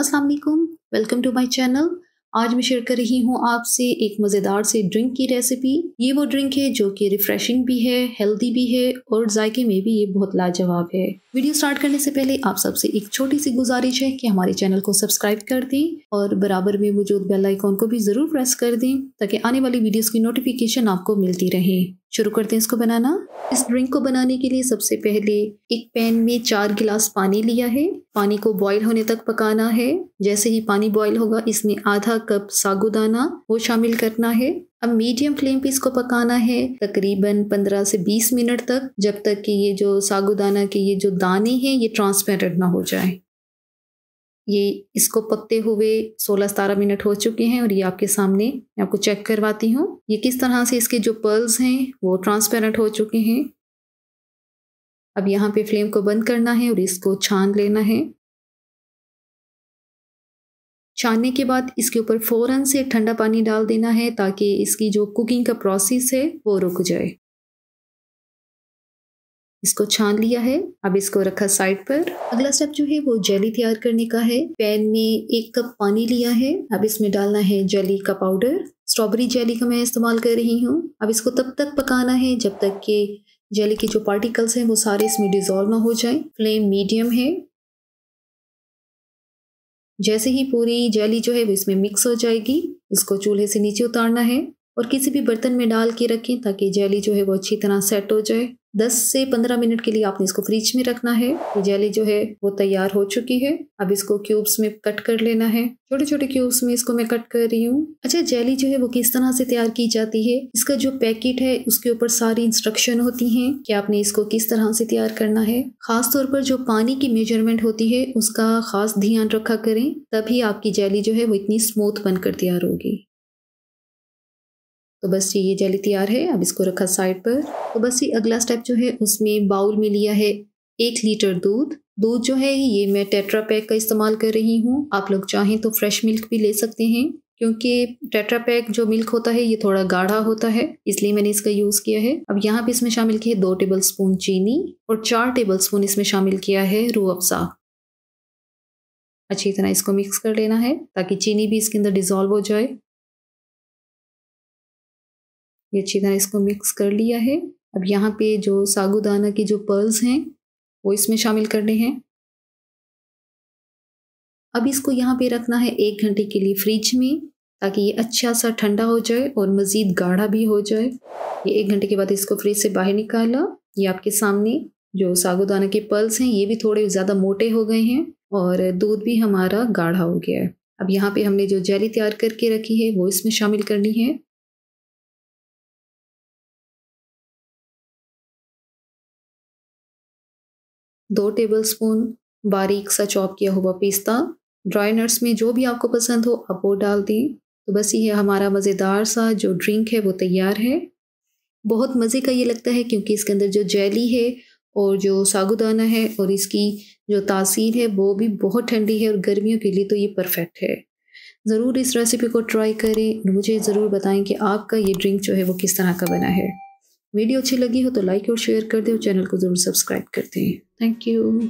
अस्सलाम वालेकुम welcome to my channel आज मैं शेयर कर रही हूँ आपसे एक मज़ेदार से ड्रिंक की रेसिपी ये वो ड्रिंक है जो कि रिफ़्रेशिंग भी है हेल्दी भी है और जायके में भी ये बहुत लाजवाब है वीडियो स्टार्ट करने से पहले आप सबसे एक छोटी सी गुजारिश है कि हमारे चैनल को सब्सक्राइब कर दें और बराबर में मौजूद बेल आइकॉन को भी ज़रूर प्रेस कर दें ताकि आने वाली वीडियोज़ की नोटिफिकेशन आपको मिलती रहे शुरू करते हैं इसको बनाना इस ड्रिंक को बनाने के लिए सबसे पहले एक पैन में चार गिलास पानी लिया है पानी को बॉईल होने तक पकाना है जैसे ही पानी बॉईल होगा इसमें आधा कप सागुदाना वो शामिल करना है अब मीडियम फ्लेम पे इसको पकाना है तकरीबन 15 से 20 मिनट तक जब तक कि ये जो सागुदाना के ये जो दाने हैं ये ट्रांसपेरेंट ना हो जाए ये इसको पकते हुए 16 सतारह मिनट हो चुके हैं और ये आपके सामने मैं आपको चेक करवाती हूँ ये किस तरह से इसके जो पर्ल्स हैं वो ट्रांसपेरेंट हो चुके हैं अब यहाँ पे फ्लेम को बंद करना है और इसको छान लेना है छानने के बाद इसके ऊपर फ़ौरन से ठंडा पानी डाल देना है ताकि इसकी जो कुकिंग का प्रोसेस है वो रुक जाए इसको छान लिया है अब इसको रखा साइड पर अगला स्टेप जो है वो जेली तैयार करने का है पैन में एक कप पानी लिया है अब इसमें डालना है जेली का पाउडर स्ट्रॉबेरी जेली का मैं इस्तेमाल कर रही हूँ अब इसको तब तक पकाना है जब तक कि जेली के जो पार्टिकल्स हैं वो सारे इसमें डिजोल्व ना हो जाए फ्लेम मीडियम है जैसे ही पूरी जेली जो है वो इसमें मिक्स हो जाएगी इसको चूल्हे से नीचे उतारना है और किसी भी बर्तन में डाल के रखें ताकि जेली जो है वो अच्छी तरह सेट हो जाए दस से पंद्रह मिनट के लिए आपने इसको फ्रिज में रखना है तो जेली जो है वो तैयार हो चुकी है अब इसको क्यूब्स में कट कर लेना है छोटे छोटे क्यूब्स में इसको मैं कट कर रही हूँ अच्छा जेली जो है वो किस तरह से तैयार की जाती है इसका जो पैकेट है उसके ऊपर सारी इंस्ट्रक्शन होती है कि आपने इसको किस तरह से तैयार करना है खास तौर पर जो पानी की मेजरमेंट होती है उसका खास ध्यान रखा करें तभी आपकी जेली जो है वो इतनी स्मूथ बनकर तैयार होगी तो बस ये ये जेली तैयार है अब इसको रखा साइड पर तो बस ये अगला स्टेप जो है उसमें बाउल में लिया है एक लीटर दूध दूध जो है ये मैं टेट्रा पैक का इस्तेमाल कर रही हूँ आप लोग चाहें तो फ्रेश मिल्क भी ले सकते हैं क्योंकि टेट्रा पैक जो मिल्क होता है ये थोड़ा गाढ़ा होता है इसलिए मैंने इसका यूज़ किया है अब यहाँ पे इसमें शामिल किया है दो टेबल स्पून चीनी और चार टेबल स्पून इसमें शामिल किया है रू अफ्सा अच्छी तरह इसको मिक्स कर लेना है ताकि चीनी भी इसके अंदर डिज़ोल्व हो जाए ये अच्छी तरह इसको मिक्स कर लिया है अब यहाँ पे जो सागुदाना की जो पर्ल्स हैं वो इसमें शामिल करने हैं अब इसको यहाँ पे रखना है एक घंटे के लिए फ्रिज में ताकि ये अच्छा सा ठंडा हो जाए और मज़ीद गाढ़ा भी हो जाए ये एक घंटे के बाद इसको फ्रिज से बाहर निकाला ये आपके सामने जो सागुदाना के पर्ल्स हैं ये भी थोड़े ज़्यादा मोटे हो गए हैं और दूध भी हमारा गाढ़ा हो गया है अब यहाँ पे हमने जो जेली तैयार करके रखी है वो इसमें शामिल करनी है दो टेबलस्पून बारीक सा चॉप किया हुआ पिस्ता ड्राई नट्स में जो भी आपको पसंद हो आप वो डाल दें तो बस ये हमारा मज़ेदार सा जो ड्रिंक है वो तैयार है बहुत मज़े का ये लगता है क्योंकि इसके अंदर जो जेली है और जो सागुदाना है और इसकी जो तासीर है वो भी बहुत ठंडी है और गर्मियों के लिए तो ये परफेक्ट है ज़रूर इस रेसिपी को ट्राई करें और मुझे ज़रूर बताएं कि आपका ये ड्रिंक जो है वो किस तरह का बना है वीडियो अच्छी लगी हो तो लाइक और शेयर कर दें और चैनल को ज़रूर सब्सक्राइब कर दें थैंक यू